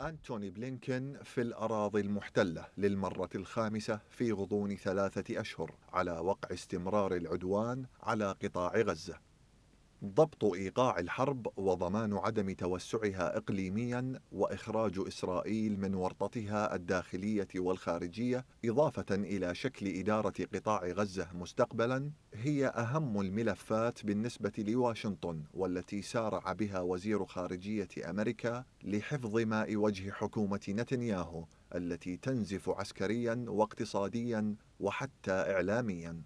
أنتوني بلينكن في الأراضي المحتلة للمرة الخامسة في غضون ثلاثة أشهر على وقع استمرار العدوان على قطاع غزة ضبط ايقاع الحرب وضمان عدم توسعها اقليميا واخراج اسرائيل من ورطتها الداخليه والخارجيه اضافه الى شكل اداره قطاع غزه مستقبلا هي اهم الملفات بالنسبه لواشنطن والتي سارع بها وزير خارجيه امريكا لحفظ ماء وجه حكومه نتنياهو التي تنزف عسكريا واقتصاديا وحتى اعلاميا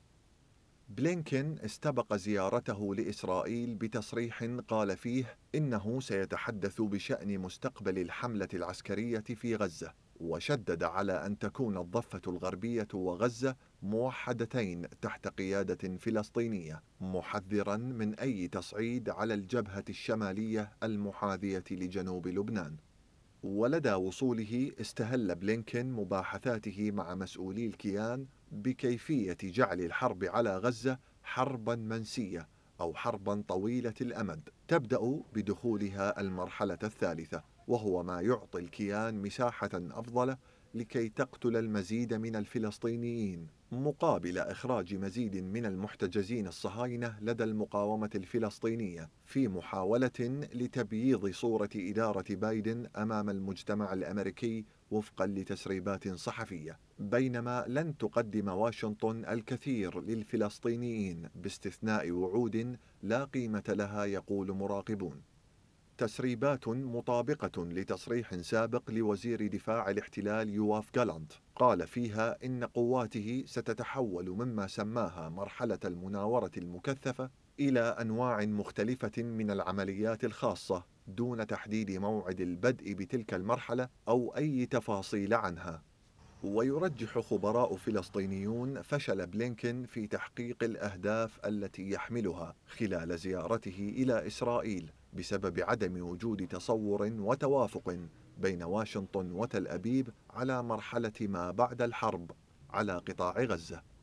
بلينكن استبق زيارته لإسرائيل بتصريح قال فيه إنه سيتحدث بشأن مستقبل الحملة العسكرية في غزة وشدد على أن تكون الضفة الغربية وغزة موحدتين تحت قيادة فلسطينية محذرا من أي تصعيد على الجبهة الشمالية المحاذية لجنوب لبنان ولدى وصوله استهل بلينكن مباحثاته مع مسؤولي الكيان بكيفية جعل الحرب على غزة حربا منسية أو حربا طويلة الأمد تبدأ بدخولها المرحلة الثالثة وهو ما يعطي الكيان مساحة أفضل لكي تقتل المزيد من الفلسطينيين مقابل إخراج مزيد من المحتجزين الصهاينة لدى المقاومة الفلسطينية في محاولة لتبييض صورة إدارة بايدن أمام المجتمع الأمريكي وفقا لتسريبات صحفية بينما لن تقدم واشنطن الكثير للفلسطينيين باستثناء وعود لا قيمة لها يقول مراقبون تسريبات مطابقة لتصريح سابق لوزير دفاع الاحتلال يواف جالانت قال فيها إن قواته ستتحول مما سماها مرحلة المناورة المكثفة إلى أنواع مختلفة من العمليات الخاصة دون تحديد موعد البدء بتلك المرحلة أو أي تفاصيل عنها ويرجح خبراء فلسطينيون فشل بلينكن في تحقيق الاهداف التي يحملها خلال زيارته الى اسرائيل بسبب عدم وجود تصور وتوافق بين واشنطن وتل ابيب على مرحله ما بعد الحرب على قطاع غزه